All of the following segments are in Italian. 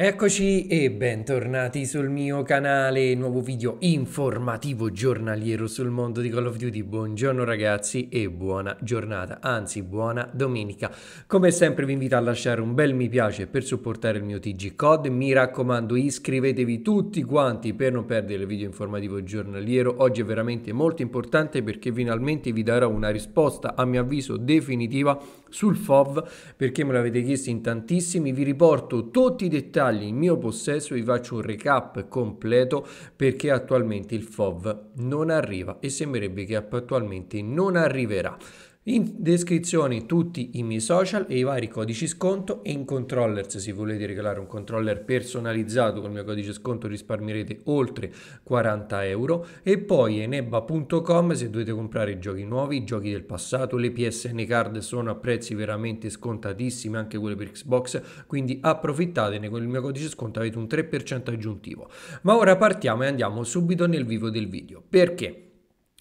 Eccoci e bentornati sul mio canale, nuovo video informativo giornaliero sul mondo di Call of Duty. Buongiorno ragazzi e buona giornata, anzi buona domenica. Come sempre vi invito a lasciare un bel mi piace per supportare il mio TG Code. Mi raccomando iscrivetevi tutti quanti per non perdere il video informativo giornaliero. Oggi è veramente molto importante perché finalmente vi darò una risposta a mio avviso definitiva sul FOV perché me l'avete chiesto in tantissimi. Vi riporto tutti i dettagli segnali in mio possesso vi faccio un recap completo perché attualmente il FOV non arriva e sembrerebbe che attualmente non arriverà. In descrizione tutti i miei social e i vari codici sconto e in controller se volete regalare un controller personalizzato con il mio codice sconto risparmierete oltre 40 euro e poi eneba.com se dovete comprare i giochi nuovi, i giochi del passato, le PSN card sono a prezzi veramente scontatissimi anche quelle per Xbox quindi approfittatene con il mio codice sconto avete un 3% aggiuntivo. Ma ora partiamo e andiamo subito nel vivo del video perché?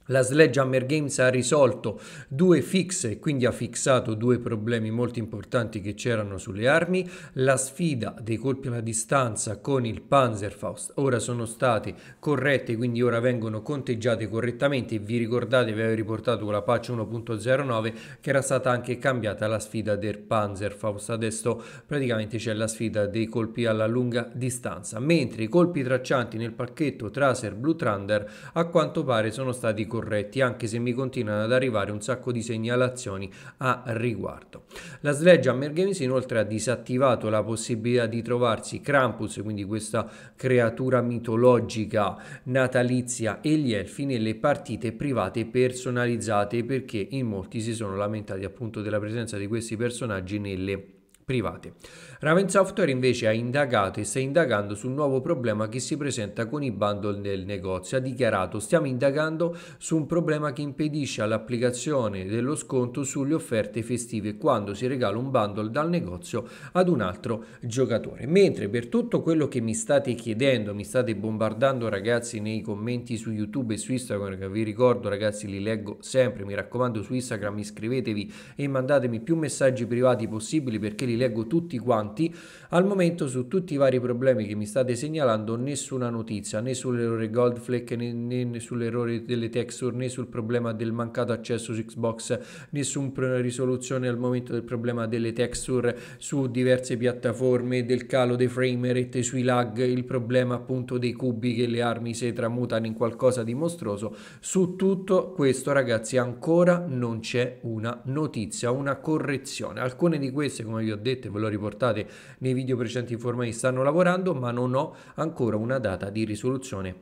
La Sledgehammer Games ha risolto due fix e quindi ha fissato due problemi molto importanti che c'erano sulle armi. La sfida dei colpi alla distanza con il Panzerfaust ora sono state corrette, quindi ora vengono conteggiate correttamente. Vi ricordate, vi avevo riportato con la patch 1.09 che era stata anche cambiata la sfida del Panzerfaust. Adesso praticamente c'è la sfida dei colpi alla lunga distanza, mentre i colpi traccianti nel pacchetto Traser Blue Thunder a quanto pare sono stati corretti corretti, anche se mi continuano ad arrivare un sacco di segnalazioni a riguardo. La Sledge a Games inoltre ha disattivato la possibilità di trovarsi Krampus, quindi questa creatura mitologica natalizia e gli elfi nelle partite private personalizzate perché in molti si sono lamentati appunto della presenza di questi personaggi nelle partite private. Raven Software invece ha indagato e sta indagando sul nuovo problema che si presenta con i bundle nel negozio. Ha dichiarato stiamo indagando su un problema che impedisce all'applicazione dello sconto sulle offerte festive quando si regala un bundle dal negozio ad un altro giocatore. Mentre per tutto quello che mi state chiedendo, mi state bombardando ragazzi nei commenti su YouTube e su Instagram, che vi ricordo ragazzi li leggo sempre, mi raccomando su Instagram iscrivetevi e mandatemi più messaggi privati possibili perché li leggo tutti quanti. Al momento su tutti i vari problemi che mi state segnalando nessuna notizia, né sull'errore Goldflake, né, né, né sull'errore delle texture, né sul problema del mancato accesso su Xbox, nessuna risoluzione al momento del problema delle texture su diverse piattaforme, del calo dei frame rate sui lag, il problema appunto dei cubi che le armi si tramutano in qualcosa di mostruoso. Su tutto questo ragazzi ancora non c'è una notizia, una correzione. Alcune di queste come vi ho detto dette, ve lo riportate nei video precedenti in forma I, stanno lavorando, ma non ho ancora una data di risoluzione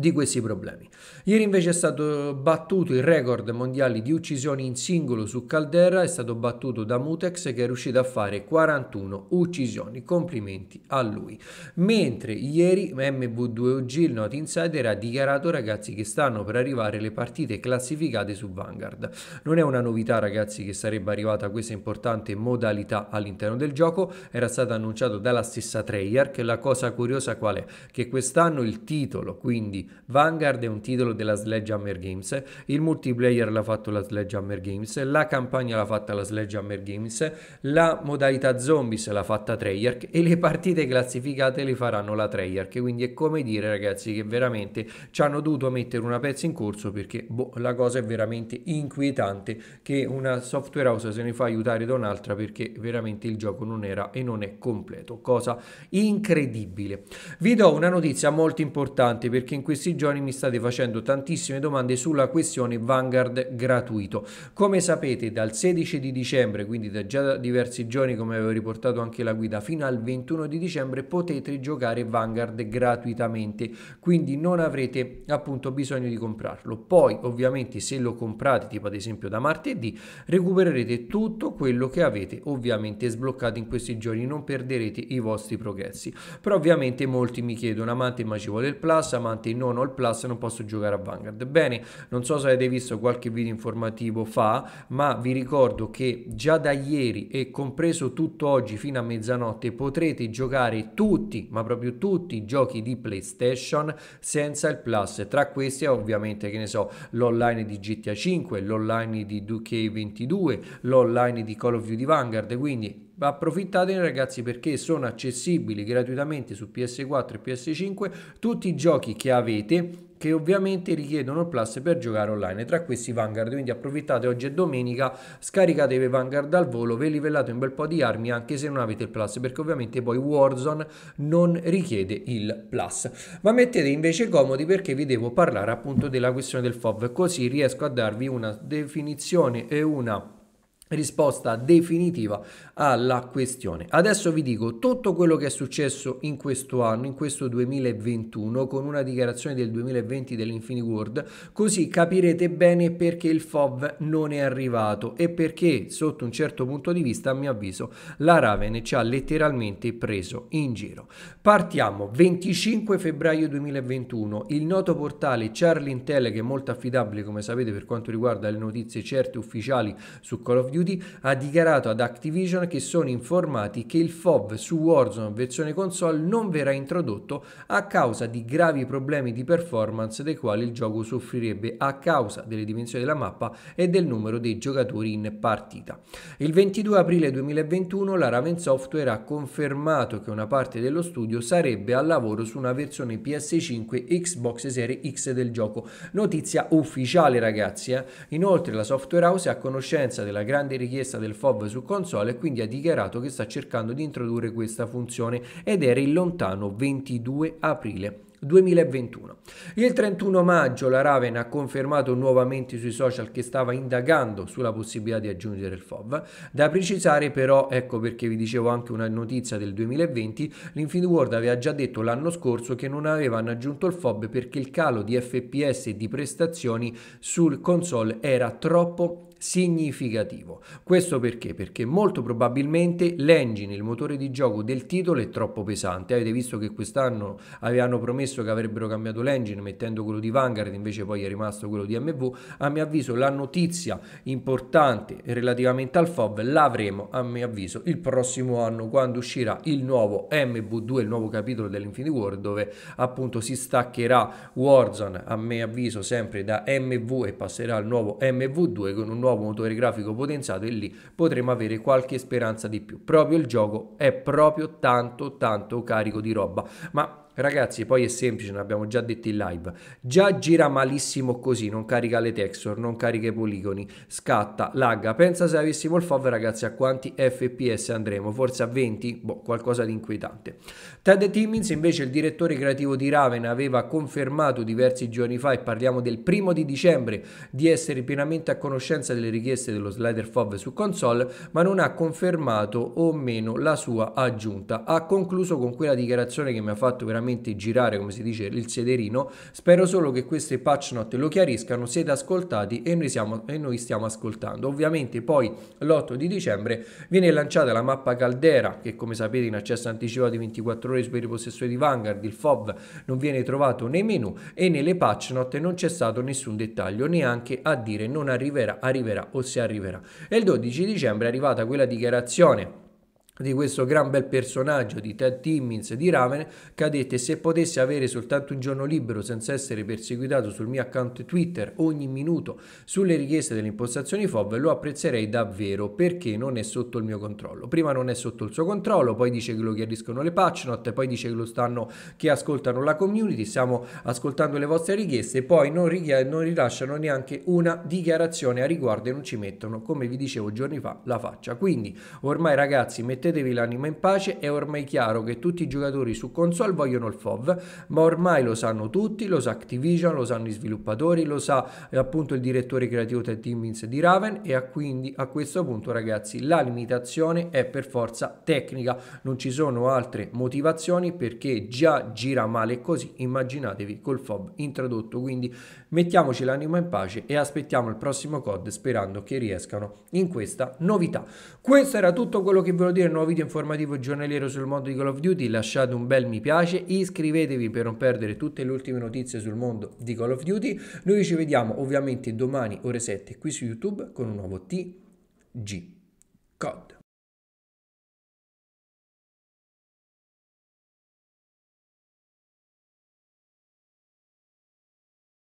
di questi problemi. Ieri invece è stato battuto il record mondiale di uccisioni in singolo su Caldera, è stato battuto da Mutex che è riuscito a fare 41 uccisioni, complimenti a lui. Mentre ieri MV2OG, il Not Insider, ha dichiarato ragazzi che stanno per arrivare le partite classificate su Vanguard. Non è una novità ragazzi che sarebbe arrivata questa importante modalità all'interno del gioco, era stato annunciato dalla stessa Treyarch, la cosa curiosa qual è? Che quest'anno il titolo, quindi Vanguard è un titolo della Sledgehammer Games, il multiplayer l'ha fatto la Sledgehammer Games, la campagna l'ha fatta la Sledgehammer Games, la modalità zombies l'ha fatta Treyarch e le partite classificate le faranno la Treyarch. Quindi è come dire ragazzi che veramente ci hanno dovuto mettere una pezza in corso perché boh, la cosa è veramente inquietante che una software house se ne fa aiutare da un'altra perché veramente il gioco non era e non è completo. Cosa incredibile. Vi do una notizia molto importante perché in questo questi giorni mi state facendo tantissime domande sulla questione Vanguard gratuito. Come sapete dal 16 di dicembre, quindi da già diversi giorni come avevo riportato anche la guida, fino al 21 di dicembre potete giocare Vanguard gratuitamente, quindi non avrete appunto bisogno di comprarlo. Poi ovviamente se lo comprate tipo ad esempio da martedì recupererete tutto quello che avete ovviamente sbloccato in questi giorni, non perderete i vostri progressi. Però ovviamente molti mi chiedono amante ma ci vuole il plus, amante no non ho il plus e non posso giocare a Vanguard. Bene, non so se avete visto qualche video informativo fa, ma vi ricordo che già da ieri e compreso tutto oggi fino a mezzanotte potrete giocare tutti, ma proprio tutti i giochi di PlayStation senza il plus. Tra questi ovviamente, che ne so, l'online di GTA 5, l'online di 2 22 l'online di Call of Duty Vanguard, quindi approfittatene ragazzi perché sono accessibili gratuitamente su PS4 e PS5 tutti i giochi che avete che ovviamente richiedono il plus per giocare online tra questi Vanguard quindi approfittate oggi è domenica scaricatevi Vanguard al volo ve livellate un bel po' di armi anche se non avete il plus perché ovviamente poi Warzone non richiede il plus ma mettete invece comodi perché vi devo parlare appunto della questione del FOV così riesco a darvi una definizione e una risposta definitiva alla questione. Adesso vi dico tutto quello che è successo in questo anno, in questo 2021, con una dichiarazione del 2020 dell'Infinity World, così capirete bene perché il FOV non è arrivato e perché, sotto un certo punto di vista, a mio avviso, la Raven ci ha letteralmente preso in giro. Partiamo, 25 febbraio 2021, il noto portale Charlie Intel, che è molto affidabile, come sapete, per quanto riguarda le notizie certe ufficiali su Call of Duty, Duty ha dichiarato ad Activision che sono informati che il FOV su Warzone versione console non verrà introdotto a causa di gravi problemi di performance dei quali il gioco soffrirebbe a causa delle dimensioni della mappa e del numero dei giocatori in partita. Il 22 aprile 2021 la Raven Software ha confermato che una parte dello studio sarebbe al lavoro su una versione PS5 Xbox Series X del gioco. Notizia ufficiale ragazzi. Eh? Inoltre la software house è a conoscenza della grande grande richiesta del FOV su console e quindi ha dichiarato che sta cercando di introdurre questa funzione ed era il lontano 22 aprile 2021. Il 31 maggio la Raven ha confermato nuovamente sui social che stava indagando sulla possibilità di aggiungere il FOV. Da precisare però, ecco perché vi dicevo anche una notizia del 2020, l'Infinite World aveva già detto l'anno scorso che non avevano aggiunto il FOV perché il calo di FPS e di prestazioni sul console era troppo significativo. Questo perché? Perché molto probabilmente l'engine, il motore di gioco del titolo è troppo pesante. Avete visto che quest'anno avevano promesso che avrebbero cambiato l'engine mettendo quello di Vanguard, invece poi è rimasto quello di MV. A mio avviso la notizia importante relativamente al FOV l'avremo a mio avviso il prossimo anno quando uscirà il nuovo MV2, il nuovo capitolo dell'Infinity War dove appunto si staccherà Warzone a mio avviso sempre da MV e passerà al nuovo MV2 con un nuovo nuovo motore grafico potenziato e lì potremo avere qualche speranza di più. Proprio il gioco è proprio tanto tanto carico di roba, ma Ragazzi, poi è semplice, ne abbiamo già detto in live. Già gira malissimo così, non carica le texture, non carica i poligoni, scatta, lagga. Pensa se avessimo il fov ragazzi, a quanti FPS andremo? Forse a 20? Boh, qualcosa di inquietante. Ted Timmins, invece, il direttore creativo di Raven, aveva confermato diversi giorni fa, e parliamo del primo di dicembre, di essere pienamente a conoscenza delle richieste dello slider fov su console, ma non ha confermato o meno la sua aggiunta. Ha concluso con quella dichiarazione che mi ha fatto veramente praticamente girare, come si dice, il sederino. Spero solo che queste patch note lo chiariscano, siete ascoltati e noi, siamo, e noi stiamo ascoltando. Ovviamente poi l'8 di dicembre viene lanciata la mappa Caldera, che come sapete in accesso anticipato di 24 ore per i possessori di Vanguard, il FOV non viene trovato nei menu e nelle patch note non c'è stato nessun dettaglio, neanche a dire non arriverà, arriverà o se arriverà. E il 12 dicembre è arrivata quella dichiarazione di questo gran bel personaggio di Ted Timmins di Raven che ha detto se potessi avere soltanto un giorno libero senza essere perseguitato sul mio account Twitter ogni minuto sulle richieste delle impostazioni FOV lo apprezzerei davvero perché non è sotto il mio controllo prima non è sotto il suo controllo poi dice che lo chiariscono le patch note poi dice che lo stanno che ascoltano la community stiamo ascoltando le vostre richieste poi non, non rilasciano neanche una dichiarazione a riguardo e non ci mettono come vi dicevo giorni fa la faccia quindi ormai ragazzi mettete mettetevi l'anima in pace, è ormai chiaro che tutti i giocatori su console vogliono il FOV, ma ormai lo sanno tutti, lo sa Activision, lo sanno i sviluppatori, lo sa eh, appunto il direttore creativo Ted Timmins di Raven e a quindi a questo punto ragazzi la limitazione è per forza tecnica, non ci sono altre motivazioni perché già gira male così, immaginatevi col FOB introdotto, quindi mettiamoci l'anima in pace e aspettiamo il prossimo COD sperando che riescano in questa novità. Questo era tutto quello che volevo dire, nuovo video informativo giornaliero sul mondo di Call of Duty, lasciate un bel mi piace, iscrivetevi per non perdere tutte le ultime notizie sul mondo di Call of Duty, noi ci vediamo ovviamente domani ore 7 qui su YouTube con un nuovo TG COD.